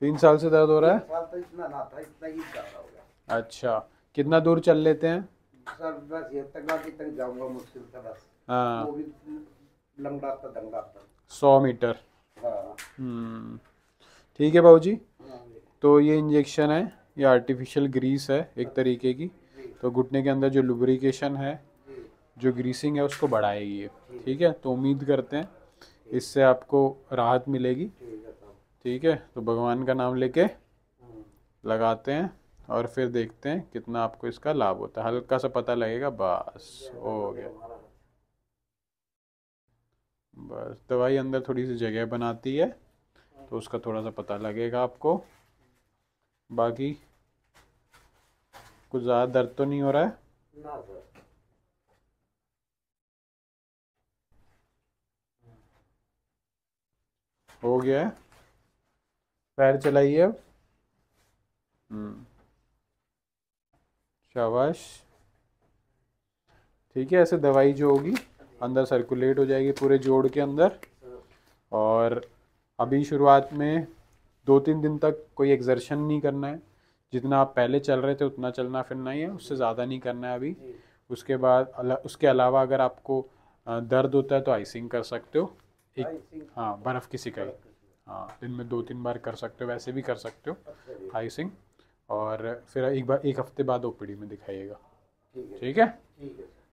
तीन साल से दर्द हो रहा है साल तो इतना ना था इतना ही अच्छा कितना दूर चल लेते हैं सर बस ये तक तक जाऊंगा मुश्किल से बस हाँ वो भी सौ मीटर हाँ हम्म। ठीक है भाजी हाँ तो ये इंजेक्शन है ये आर्टिफिशियल ग्रीस है एक तरीके की तो घुटने के अंदर जो लुब्रिकेशन है जो ग्रीसिंग है उसको बढ़ाएगी ये ठीक है तो उम्मीद करते हैं इससे आपको राहत मिलेगी ठीक है तो भगवान का नाम लेके लगाते हैं और फिर देखते हैं कितना आपको इसका लाभ होता है हल्का सा पता लगेगा बस हो गया बस दवाई अंदर थोड़ी सी जगह बनाती है तो उसका थोड़ा सा पता लगेगा आपको बाकी कुछ ज़्यादा दर्द तो नहीं हो रहा है हो गया है पैर चलाइए अब हम्म। शाबाश ठीक है ऐसे दवाई जो होगी अंदर सर्कुलेट हो जाएगी पूरे जोड़ के अंदर और अभी शुरुआत में दो तीन दिन तक कोई एक्जर्शन नहीं करना है जितना आप पहले चल रहे थे उतना चलना फिरना ही है उससे ज़्यादा नहीं करना है अभी उसके बाद अला, उसके अलावा अगर आपको दर्द होता है तो आइसिंग कर सकते हो एक हाँ बर्फ़ की सिकाई हाँ दिन में दो तीन बार कर सकते हो वैसे भी कर सकते हो आइसिंग अच्छा और फिर एक बार एक हफ्ते बाद ओपीडी में दिखाइएगा ठीक है ठीक है